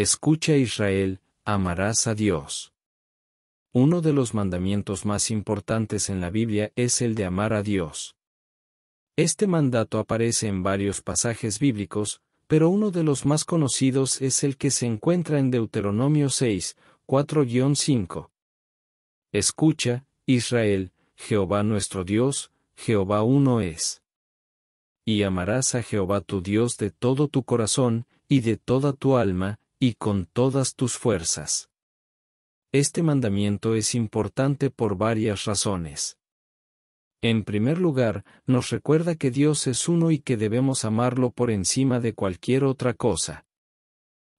Escucha Israel, amarás a Dios. Uno de los mandamientos más importantes en la Biblia es el de amar a Dios. Este mandato aparece en varios pasajes bíblicos, pero uno de los más conocidos es el que se encuentra en Deuteronomio 6, 4-5. Escucha, Israel, Jehová nuestro Dios, Jehová uno es. Y amarás a Jehová tu Dios de todo tu corazón, y de toda tu alma, y con todas tus fuerzas. Este mandamiento es importante por varias razones. En primer lugar, nos recuerda que Dios es uno y que debemos amarlo por encima de cualquier otra cosa.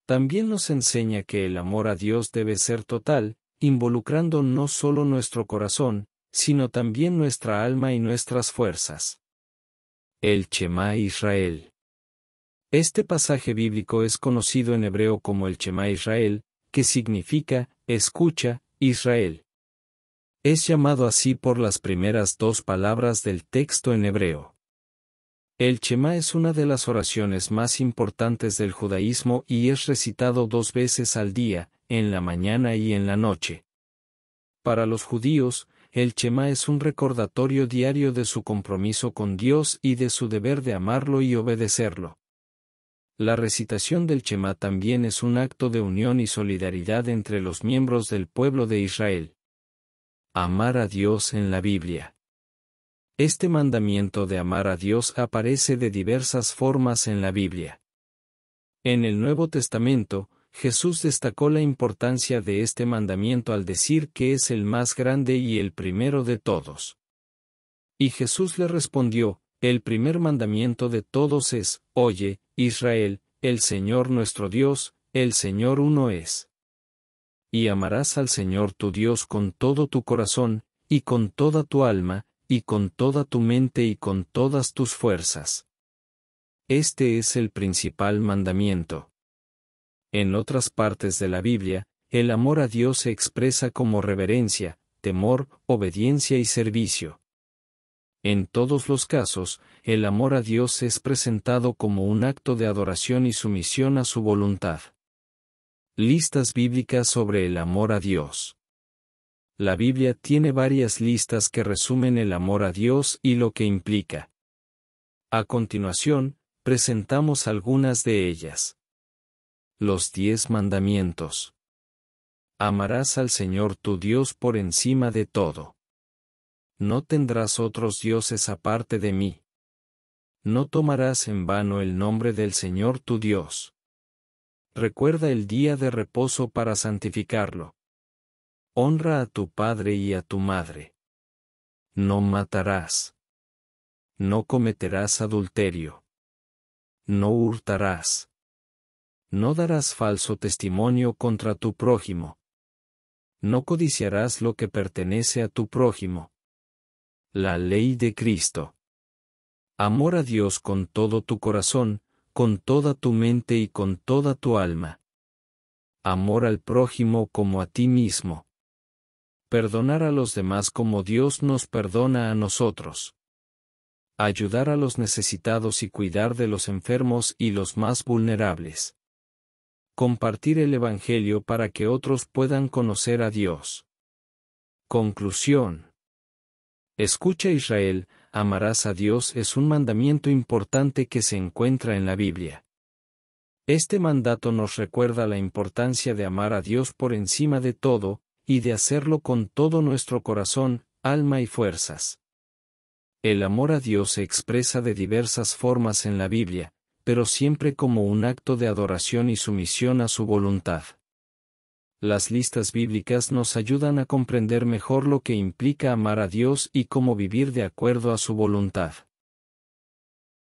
También nos enseña que el amor a Dios debe ser total, involucrando no solo nuestro corazón, sino también nuestra alma y nuestras fuerzas. El Chema Israel. Este pasaje bíblico es conocido en hebreo como el Shema Israel, que significa, escucha, Israel. Es llamado así por las primeras dos palabras del texto en hebreo. El Shema es una de las oraciones más importantes del judaísmo y es recitado dos veces al día, en la mañana y en la noche. Para los judíos, el Shema es un recordatorio diario de su compromiso con Dios y de su deber de amarlo y obedecerlo. La recitación del Shema también es un acto de unión y solidaridad entre los miembros del pueblo de Israel. Amar a Dios en la Biblia. Este mandamiento de amar a Dios aparece de diversas formas en la Biblia. En el Nuevo Testamento, Jesús destacó la importancia de este mandamiento al decir que es el más grande y el primero de todos. Y Jesús le respondió, el primer mandamiento de todos es, Oye, Israel, el Señor nuestro Dios, el Señor uno es. Y amarás al Señor tu Dios con todo tu corazón, y con toda tu alma, y con toda tu mente y con todas tus fuerzas. Este es el principal mandamiento. En otras partes de la Biblia, el amor a Dios se expresa como reverencia, temor, obediencia y servicio. En todos los casos, el amor a Dios es presentado como un acto de adoración y sumisión a su voluntad. Listas bíblicas sobre el amor a Dios. La Biblia tiene varias listas que resumen el amor a Dios y lo que implica. A continuación, presentamos algunas de ellas. Los diez mandamientos. Amarás al Señor tu Dios por encima de todo. No tendrás otros dioses aparte de mí. No tomarás en vano el nombre del Señor tu Dios. Recuerda el día de reposo para santificarlo. Honra a tu padre y a tu madre. No matarás. No cometerás adulterio. No hurtarás. No darás falso testimonio contra tu prójimo. No codiciarás lo que pertenece a tu prójimo. La ley de Cristo. Amor a Dios con todo tu corazón, con toda tu mente y con toda tu alma. Amor al prójimo como a ti mismo. Perdonar a los demás como Dios nos perdona a nosotros. Ayudar a los necesitados y cuidar de los enfermos y los más vulnerables. Compartir el Evangelio para que otros puedan conocer a Dios. Conclusión. Escucha Israel, amarás a Dios es un mandamiento importante que se encuentra en la Biblia. Este mandato nos recuerda la importancia de amar a Dios por encima de todo, y de hacerlo con todo nuestro corazón, alma y fuerzas. El amor a Dios se expresa de diversas formas en la Biblia, pero siempre como un acto de adoración y sumisión a su voluntad las listas bíblicas nos ayudan a comprender mejor lo que implica amar a Dios y cómo vivir de acuerdo a su voluntad.